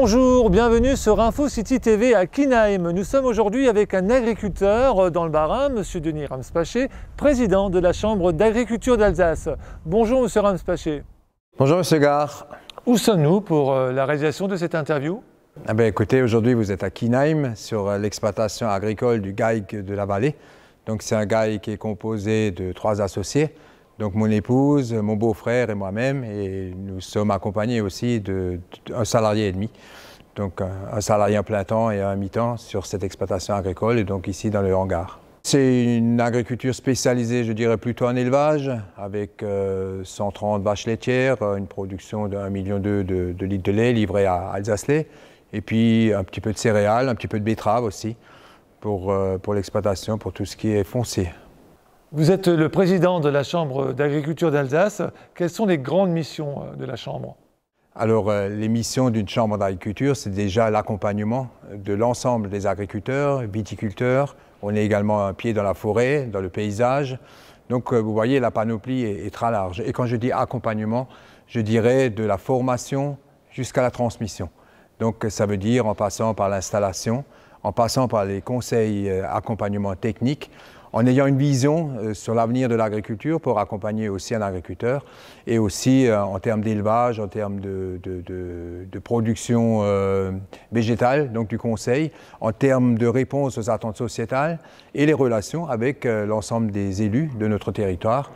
Bonjour, bienvenue sur Info City TV à Kinheim. Nous sommes aujourd'hui avec un agriculteur euh, dans le Bas-Rhin, M. Denis Ramspaché, président de la Chambre d'agriculture d'Alsace. Bonjour Monsieur Ramspaché. Bonjour Monsieur Gard. Où sommes-nous pour euh, la réalisation de cette interview eh ah bien, Écoutez, aujourd'hui vous êtes à Kinheim sur euh, l'exploitation agricole du GAIC de la vallée. Donc c'est un GAIC qui est composé de trois associés donc mon épouse, mon beau-frère et moi-même, et nous sommes accompagnés aussi d'un salarié et demi. Donc un salarié en plein temps et un mi-temps sur cette exploitation agricole, et donc ici dans le hangar. C'est une agriculture spécialisée, je dirais plutôt en élevage, avec 130 euh, vaches laitières, une production de 1,2 million de, de, litres de lait livré à alsace et puis un petit peu de céréales, un petit peu de betteraves aussi pour, euh, pour l'exploitation, pour tout ce qui est foncé. Vous êtes le président de la Chambre d'agriculture d'Alsace. Quelles sont les grandes missions euh, de la Chambre Alors, euh, les missions d'une Chambre d'agriculture, c'est déjà l'accompagnement de l'ensemble des agriculteurs, viticulteurs. On est également un pied dans la forêt, dans le paysage. Donc, euh, vous voyez, la panoplie est, est très large. Et quand je dis accompagnement, je dirais de la formation jusqu'à la transmission. Donc, ça veut dire en passant par l'installation, en passant par les conseils euh, accompagnement technique, en ayant une vision euh, sur l'avenir de l'agriculture pour accompagner aussi un agriculteur et aussi euh, en termes d'élevage, en termes de, production végétale, donc du conseil, en termes de réponse aux attentes sociétales et les relations avec l'ensemble des élus de notre territoire.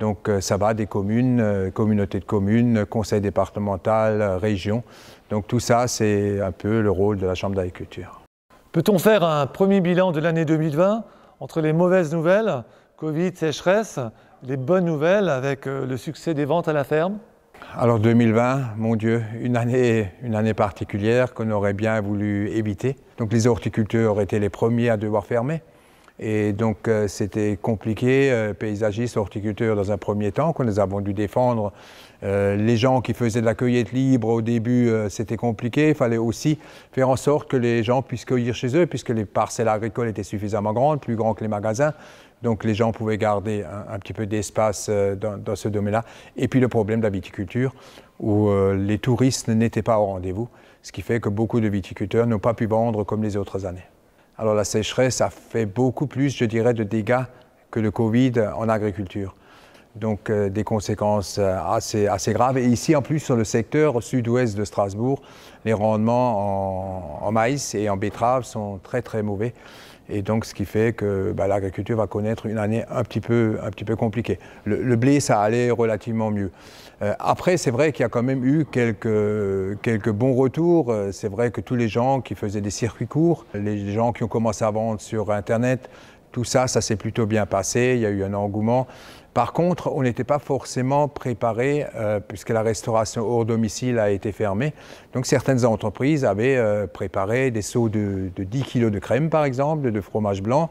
Donc ça va des communes, communautés de communes, conseils départemental, région. Donc tout ça, c'est un peu le rôle de la Chambre d'agriculture. Peut-on faire un premier bilan de l'année 2020 entre les mauvaises nouvelles, Covid, sécheresse, les bonnes nouvelles avec euh, le succès des ventes à la ferme Alors 2020, mon Dieu, une année, particulière qu'on aurait bien voulu éviter. Donc les horticulteurs auraient été les premiers à devoir fermer. Et donc euh, c'était compliqué, euh, paysagistes, horticulteurs dans un premier temps, que nous avons dû défendre. Euh, les gens qui faisaient de la cueillette libre au début, c'était compliqué. Il fallait aussi faire en sorte que les gens puissent cueillir chez eux, puisque les parcelles agricoles étaient suffisamment grandes, plus grandes que les magasins. Donc les gens pouvaient garder un, petit peu d'espace dans, ce domaine-là. Et puis le problème de la viticulture, où les touristes n'étaient pas au rendez-vous, ce qui fait que beaucoup de viticulteurs n'ont pas pu vendre comme les autres années. Alors la sécheresse a fait beaucoup plus, je dirais, de dégâts que le Covid en agriculture. Donc euh, des conséquences euh, assez, assez graves. Et ici, en plus, sur le secteur sud-ouest de Strasbourg, les rendements en, en, maïs et en betterave sont très très mauvais. Et donc, ce qui fait que bah, l'agriculture va connaître une année un petit peu, un petit peu compliquée. Le, blé, ça allait relativement mieux. Euh, après, c'est vrai qu'il y a quand même eu quelques, quelques bons retours. Euh, c'est vrai que tous les gens qui faisaient des circuits courts, les gens qui ont commencé à vendre sur Internet, tout ça, ça s'est plutôt bien passé. Il y a eu un engouement. Par contre, on n'était pas forcément préparé, euh, puisque la restauration hors domicile a été fermée. Donc certaines entreprises avaient euh, préparé des seaux de, 10 kg de crème, par exemple, de fromage blanc,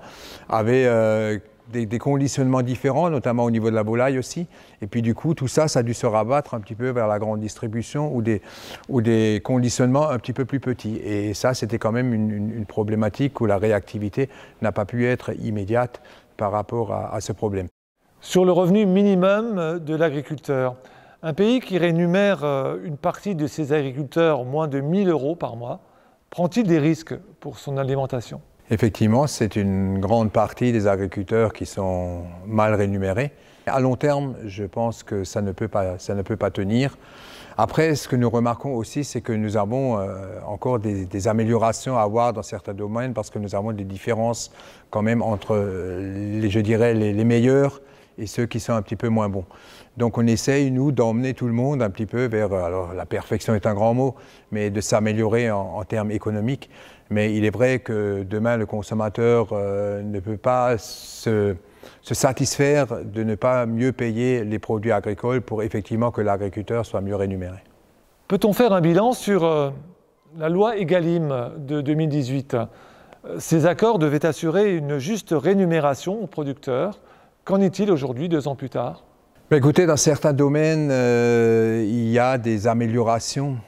avaient euh, des, conditionnements différents, notamment au niveau de la volaille aussi. Et puis du coup, tout ça, ça a dû se rabattre un petit peu vers la grande distribution ou des, ou des conditionnements un petit peu plus petits. Et ça, c'était quand même une, problématique où la réactivité n'a pas pu être immédiate par rapport à ce problème sur le revenu minimum de l'agriculteur. Un pays qui rémunère euh, une partie de ses agriculteurs moins de 1000 euros par mois prend-il des risques pour son alimentation Effectivement, c'est une grande partie des agriculteurs qui sont mal rémunérés. À long terme, je pense que ça ne peut pas, ça ne peut pas tenir. Après, ce que nous remarquons aussi, c'est que nous avons euh, encore des, améliorations à avoir dans certains domaines parce que nous avons des différences quand même entre, euh, les, je dirais, les meilleurs et ceux qui sont un petit peu moins bons. Donc on essaye, nous, d'emmener tout le monde un petit peu vers, euh, alors la perfection est un grand mot, mais de s'améliorer en, termes économiques. Mais il est vrai que demain, le consommateur euh, ne peut pas se, satisfaire de ne pas mieux payer les produits agricoles pour effectivement que l'agriculteur soit mieux rémunéré. Peut-on faire un bilan sur euh, la loi EGalim de 2018 Ces accords devaient assurer une juste rémunération aux producteurs. Qu'en est-il aujourd'hui, deux ans plus tard ben, Écoutez, dans certains domaines, euh, il y a des améliorations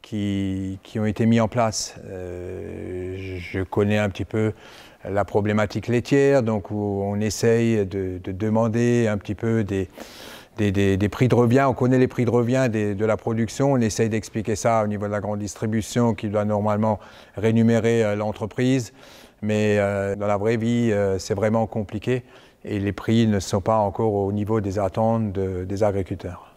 qui, ont été mises en place. Euh, je connais un petit peu la problématique laitière, donc on essaye de, demander un petit peu des, des, prix de revient. On connaît les prix de revient de la production. On essaye d'expliquer ça au niveau de la grande distribution qui doit normalement rémunérer euh, l'entreprise mais euh, dans la vraie vie, euh, c'est vraiment compliqué et les prix ne sont pas encore au niveau des attentes des agriculteurs.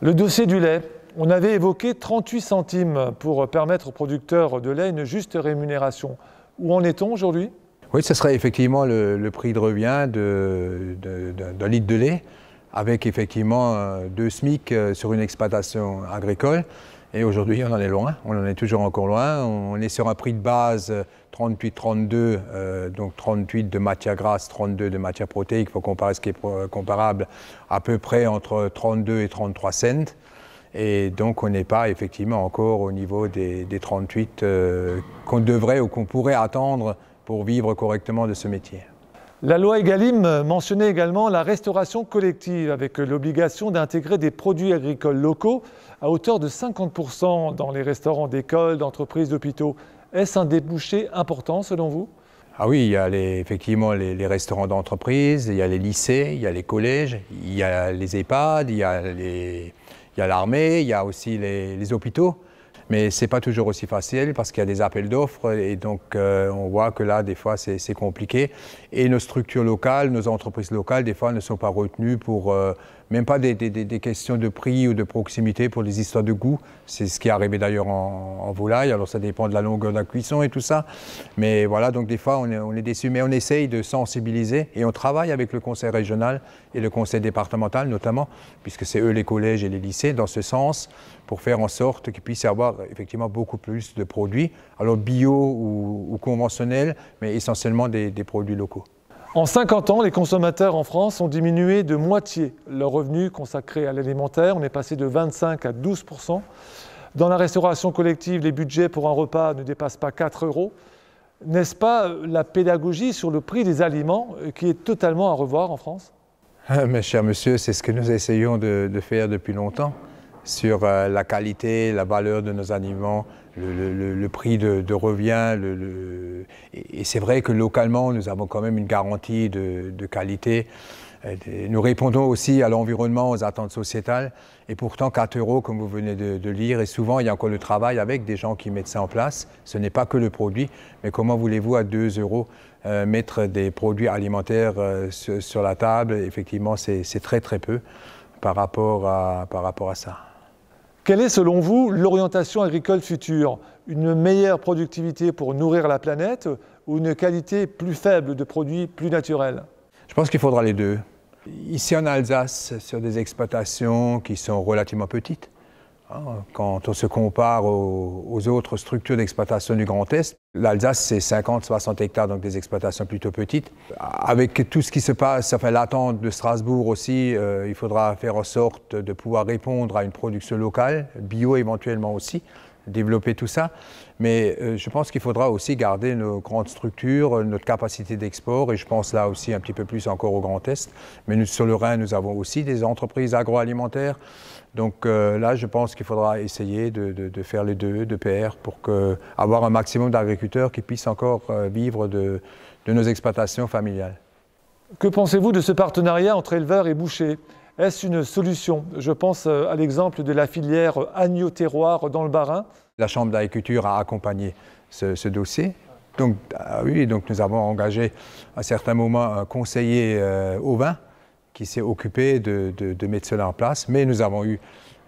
Le dossier du lait, on avait évoqué 38 centimes pour permettre aux producteurs de lait une juste rémunération. Où en est-on aujourd'hui Oui, ce serait effectivement le prix de revient d'un litre de lait, avec effectivement euh, deux SMIC sur une exploitation agricole. Et aujourd'hui, on en est loin, on en est toujours encore loin. On est sur un prix de base 38-32, euh, euh, donc 38 de matière grasse, 32 de matière protéique. Il faut comparer ce qui est euh, comparable à peu près entre 32 et 33 cents. Et donc, on n'est pas effectivement encore au niveau des, 38 qu'on devrait ou qu'on pourrait attendre pour vivre correctement de ce métier. La loi Egalim mentionnait également la restauration collective avec l'obligation d'intégrer des produits agricoles locaux à hauteur de 50% dans les restaurants d'écoles, d'entreprises, d'hôpitaux. Est-ce un débouché important selon vous ah oui, il y a effectivement les, restaurants d'entreprise, il y a les lycées, il y a les collèges, il y a les EHPAD, il y a l'armée, il y a aussi les hôpitaux. Mais ce n'est pas toujours aussi facile parce qu'il y a des appels d'offres et donc euh, on voit que là, des fois, c'est compliqué. Et nos structures locales, nos entreprises locales, des fois, ne sont pas retenues pour, euh, même pas des, questions de prix ou de proximité pour des histoires de goût. C'est ce qui est arrivé d'ailleurs en, volaille. Alors ça dépend de la longueur de la cuisson et tout ça. Mais voilà, donc des fois on est, déçu. Mais on essaye de sensibiliser et on travaille avec le conseil régional et le conseil départemental notamment, puisque c'est eux les collèges et les lycées, dans ce sens, pour faire en sorte qu'ils puissent avoir effectivement beaucoup plus de produits, alors bio ou, conventionnels, mais essentiellement des produits locaux. En 50 ans, les consommateurs en France ont diminué de moitié leurs revenus consacrés à l'alimentaire. On est passé de 25 à 12 Dans la restauration collective, les budgets pour un repas ne dépassent pas 4 euros. N'est-ce pas euh, la pédagogie sur le prix des aliments euh, qui est totalement à revoir en France ah, Mes chers messieurs, c'est ce que nous essayons de faire depuis longtemps sur euh, la qualité, la valeur de nos aliments, le, prix de, revient. et c'est vrai que localement, nous avons quand même une garantie de, qualité. Euh, nous répondons aussi à l'environnement, aux attentes sociétales. Et pourtant, 4 euros, comme vous venez de, lire, et souvent, il y a encore le travail avec des gens qui mettent ça en place. Ce n'est pas que le produit, mais comment voulez-vous, à 2 euros, euh, mettre des produits alimentaires sur, la table Effectivement, c'est très, très peu par rapport à, par rapport à ça. Quelle est, selon vous, l'orientation agricole future Une meilleure productivité pour nourrir la planète ou une qualité plus faible de produits plus naturels Je pense qu'il faudra les deux. Ici en Alsace, sur des exploitations qui sont relativement petites, Hein, quand on se compare aux, autres structures d'exploitation du Grand Est, l'Alsace, c'est 50-60 hectares, donc des exploitations plutôt petites. Avec tout ce qui se passe, enfin l'attente de Strasbourg aussi, euh, il faudra faire en sorte de pouvoir répondre à une production locale, bio éventuellement aussi développer tout ça. Mais euh, je pense qu'il faudra aussi garder nos grandes structures, euh, notre capacité d'export, et je pense là aussi un petit peu plus encore au Grand Est. Mais nous, sur le Rhin, nous avons aussi des entreprises agroalimentaires. Donc euh, là, je pense qu'il faudra essayer de, faire les deux, de pair, pour avoir un maximum d'agriculteurs qui puissent encore vivre de nos exploitations familiales. Que pensez-vous de ce partenariat entre éleveurs et bouchers est-ce une solution Je pense euh, à l'exemple de la filière agneau-terroir dans le Barin. La Chambre d'agriculture a accompagné ce, dossier. Donc, ah oui, donc nous avons engagé à certains moments un conseiller euh, au vin qui s'est occupé de, de, mettre cela en place. Mais nous avons eu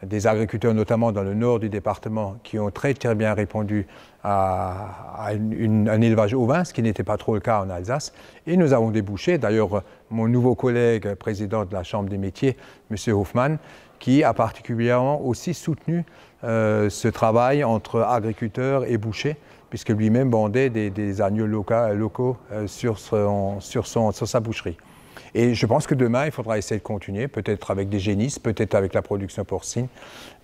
des agriculteurs, notamment dans le nord du département, qui ont très, très bien répondu à, un élevage vin, ce qui n'était pas trop le cas en Alsace. Et nous avons débouché, d'ailleurs, mon nouveau collègue, président de la Chambre des métiers, M. Hoffman, qui a particulièrement aussi soutenu euh, ce travail entre agriculteurs et bouchers, puisque lui-même vendait des, agneaux locaux, euh, sur, sur sa boucherie. Et je pense que demain, il faudra essayer de continuer, peut-être avec des génisses, peut-être avec la production porcine.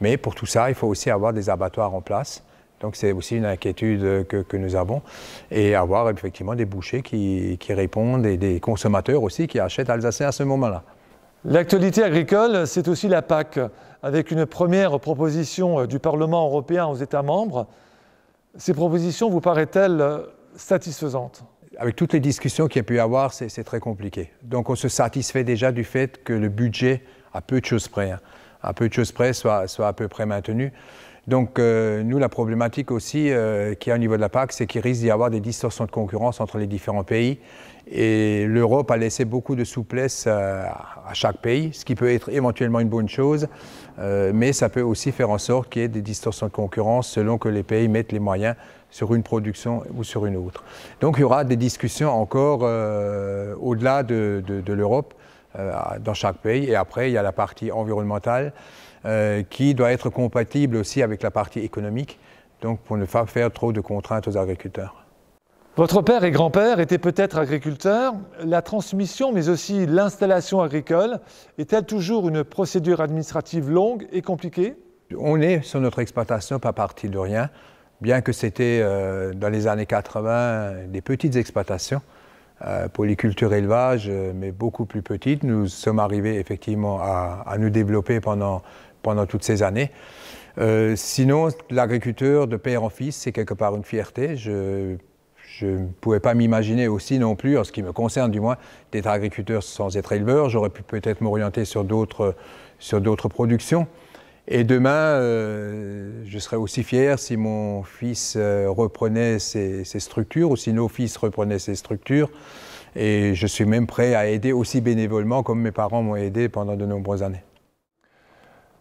Mais pour tout ça, il faut aussi avoir des abattoirs en place. Donc c'est aussi une inquiétude que, nous avons. Et avoir effectivement des bouchers qui, qui répondent et des consommateurs aussi qui achètent alsacien à ce moment-là. L'actualité agricole, c'est aussi la PAC, avec une première proposition euh, du Parlement européen aux États membres. Ces propositions vous paraissent-elles euh, satisfaisantes avec toutes les discussions qu'il y a pu y avoir, c'est très compliqué. Donc, on se satisfait déjà du fait que le budget, à peu de choses près, hein, peu de choses près, soit, à peu près maintenu. Donc, euh, nous, la problématique aussi euh, qu'il y a au niveau de la PAC, c'est qu'il risque d'y avoir des distorsions de concurrence entre les différents pays. Et l'Europe a laissé beaucoup de souplesse euh, à chaque pays, ce qui peut être éventuellement une bonne chose, mais ça peut aussi faire en sorte qu'il y ait des distorsions de concurrence selon que les pays mettent les moyens sur une production ou sur une autre. Donc il y aura des discussions encore euh, au-delà de, l'Europe euh, dans chaque pays. Et après, il y a la partie environnementale euh, qui doit être compatible aussi avec la partie économique, donc pour ne pas faire trop de contraintes aux agriculteurs. Votre père et grand-père étaient peut-être agriculteurs. La transmission, mais aussi l'installation agricole, est-elle toujours une procédure administrative longue et compliquée On est sur notre exploitation pas partie de rien bien que c'était euh, dans les années 80 des petites exploitations, euh, polyculture élevage, euh, mais beaucoup plus petites, nous sommes arrivés effectivement à, nous développer pendant, pendant toutes ces années. sinon, l'agriculteur de père en fils, c'est quelque part une fierté. Je, je ne pouvais pas m'imaginer aussi non plus, en ce qui me concerne du moins, d'être agriculteur sans être éleveur. J'aurais pu peut-être m'orienter sur d'autres, sur d'autres productions. Et demain, euh, je serais aussi fier si mon fils euh, reprenait ses, structures ou si nos fils reprenaient ses structures. Et je suis même prêt à aider aussi bénévolement comme mes parents m'ont aidé pendant de nombreuses années.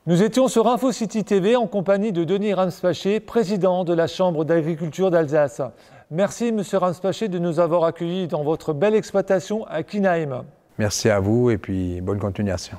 Nous étions sur InfoCity TV en compagnie de Denis Ramspaché, président de la Chambre d'agriculture d'Alsace. Merci, Monsieur Ramspaché, de nous avoir accueillis dans votre belle exploitation à Kinheim. Merci à vous et puis bonne continuation.